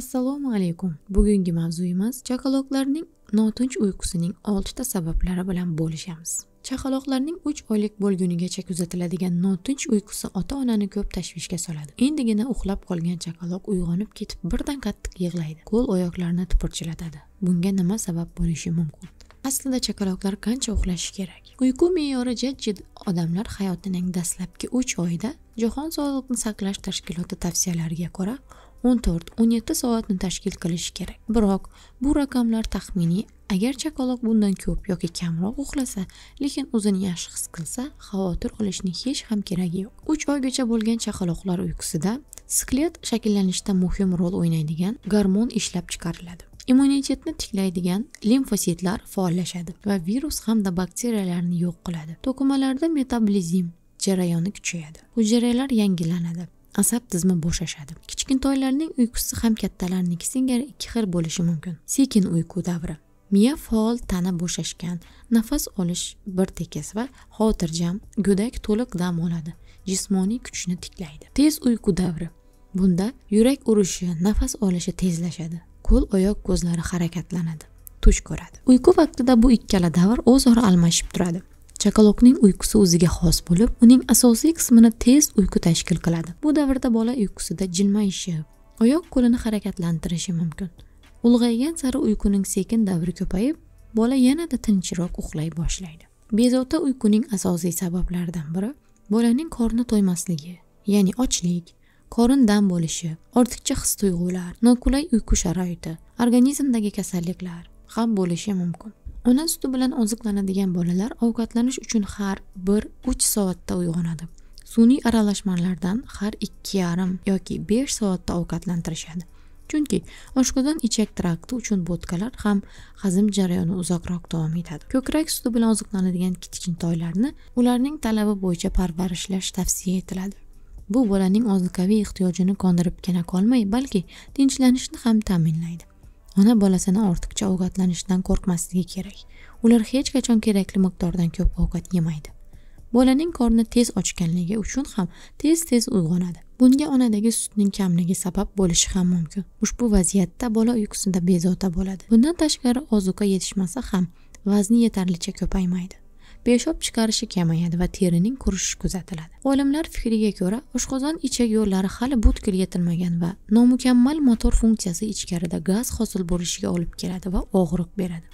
assalomu alaykum bugungi mavzuyimiz chaqaloqlarning notinch uyqusining oltita sabablari bilan bo'lishamiz chaqaloqlarning 3 oylik bo'lgunigacha kuzatiladigan notinch uyqusi ota onani ko'p tashvishga soladi endigina uxlab qolgan chaqaloq uyg'onib ketib birdan qattiq yig'laydi qo'l oyoqlarini tipirchilatadi bunga nima sabab bo'lishi mumkin aslida chaqaloqlar qancha uxlashi kerak uyqu me'yori jajjid odamlar hayotining dastlabki 3 oyida jahon sog'liqni saqlash tashkiloti tavsiyalariga ko'ra o'n to'rt o'n yetti soatni tashkil qilishi kerak biroq bu raqamlar taxminiy agar chaqaloq bundan ko'p yoki kamroq uxlasa lekin o'zini yaxshi his qilsa xavotir olishning hech ham keragi yo'q uch oygacha bo'lgan chaqaloqlar uyqusida sklet shakllanishida muhim rol o'ynaydigan gormon ishlab chiqariladi immunitetni tiklaydigan limfositlar faollashadi va virus hamda bakteriyalarni yo'q qiladi to'qimalarda metabolizm jarayoni kuchayadi hujayralar yangilanadi asab tizimi bo'shashadi kichkintoylarning uyqusi ham kattalarniki singari ikki xil bo'lishi mumkin sekin uyqu davri miya faol tana bo'shashgan nafas olish bir tekis va xotirjam go'dak to'liq dam oladi jismoniy kuchni tiklaydi tez uyqu davri bunda yurak urishi nafas olishi tezlashadi qo'l oyoq ko'zlari harakatlanadi tush ko'radi uyqu vaqtida bu ikkala davr o'zaro almashib turadi chaqaloqning uyqusi o'ziga xos bo'lib uning asosiy qismini tez uyqu tashkil qiladi bu davrda bola uyqusida jilmayishi oyoq qo'lini harakatlantirishi mumkin ulg'aygan sari uyquning sekin davri ko'payib bola yanada tinchroq uxlay boshlaydi bezovta uyquning asosiy sabablaridan biri bolaning qorni to'ymasligi ya'ni ochlik qorin dam bo'lishi ortiqcha his tuyg'ular noqulay uyqu sharoiti organizmdagi kasalliklar ham bo'lishi mumkin ona suti bilan oziqlanadigan bolalar ovqatlanish uchun har bir uch soatda uyg'onadi sun'iy aralashmalardan har ikki yarim yoki besh soatda ovqatlantirishadi chunki oshqozon ichak trakti uchun bo'tqalar ham hazm jarayoni uzoqroq davom etadi ko'krak suti bilan oziqlanadigan kichkintoylarni ularning talabi bo'yicha parvarishlash tavsiya etiladi bu bolaning ozuqaviy ehtiyojini qondiribgina qolmay balki tinchlanishni ham ta'minlaydi ona bolasini ortiqcha ovqatlanishdan qo'rqmasligi kerak ular hech qachon kerakli miqdordan ko'p ovqat yemaydi bolaning qorni tez ochganligi uchun ham tez tez uyg'onadi bunga onadagi sutning kamligi sabab bo'lishi ham mumkin ushbu vaziyatda bola uyqusida bezovta bo'ladi bundan tashqari ozuqa yetishmasa ham vazni yetarlicha ko'paymaydi beshob chiqarishi kamayadi va terining qurishishi kuzatiladi olimlar fikriga ko'ra oshqozon ichak yo'llari hali butkul yetilmagan va nomukammal motor funksiyasi ichkarida gaz hosil bo'lishiga olib keladi va og'riq beradi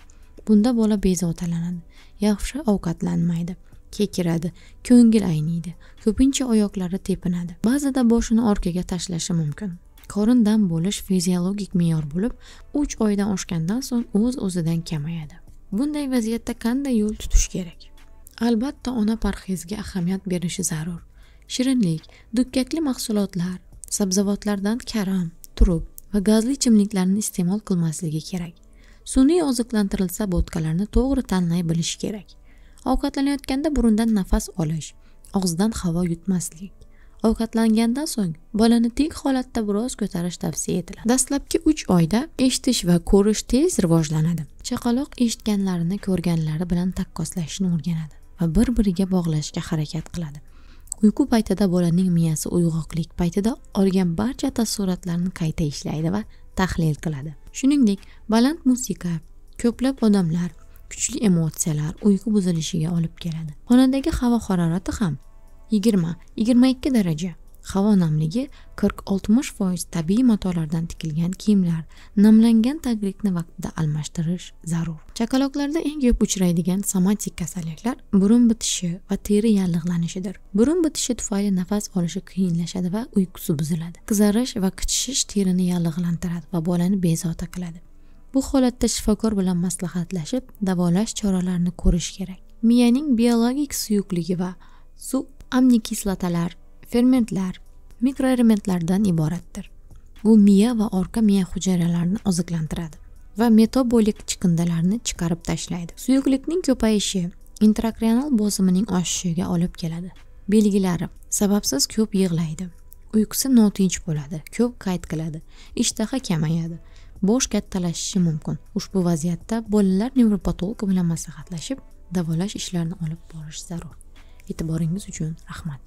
bunda bola bezovtalanadi yaxshi ovqatlanmaydi kekiradi ko'ngil ayniydi ko'pincha oyoqlari tepinadi ba'zida boshini orqaga tashlashi mumkin qorin dam bo'lish fiziologik me'yor bo'lib uch oydan oshgandan so'ng o'z o'zidan kamayadi bunday vaziyatda qanday yo'l tutish kerak albatta ona parhezga ahamiyat berishi zarur shirinlik dukkakli mahsulotlar sabzavotlardan karam turib va gazli ichimliklarni iste'mol qilmasligi kerak sun'iy oziqlantirilsa botkalarni to'g'ri tanlay bilish kerak ovqatlanayotganda burundan nafas olish og'zidan havo yutmaslik ovqatlangandan so'ng bolani teng holatda biroz ko'tarish tavsiya etiladi dastlabki uch oyda eshitish va ko'rish tez rivojlanadi chaqaloq eshitganlarini ko'rganlari bilan taqqoslashni o'rganadi va bir biriga bog'lashga harakat qiladi uyqu paytida bolaning miyasi uyg'oqlik paytida olgan barcha taassurotlarni qayta ishlaydi va tahlil qiladi shuningdek baland musiqa ko'plab odamlar kuchli emotsiyalar uyqu buzilishiga olib keladi xonadagi havo harorati ham yigirma yigirma ikki daraja havo namligi 40-60 foiz tabiiy matolardan tikilgan kiyimlar namlangan taglikni vaqtida almashtirish zarur chaqaloqlarda eng ko'p uchraydigan somatik kasalliklar burun bitishi va teri yallig'lanishidir burun bitishi tufayli nafas olishi qiyinlashadi va uyqusi buziladi qizarish va qichishish terini yallig'lantiradi va bolani bezovta qiladi bu holatda shifokor bilan maslahatlashib davolash choralarini ko'rish kerak miyaning biologik suyuqligi va suv amnikislotalar fermentlar mikroelementlardan iboratdir u miya va orqa miya hujayralarini oziqlantiradi va metabolik chiqindilarni chiqarib tashlaydi suyuqlikning ko'payishi intrakranal bosimining oshishiga olib keladi belgilari sababsiz ko'p yig'laydi uyqusi notinch bo'ladi ko'p qayt qiladi ishtaha kamayadi bosh kattalashishi mumkin ushbu vaziyatda bolalar nevropatolog bilan maslahatlashib davolash ishlarini olib borish zarur e'tiboringiz uchun rahmat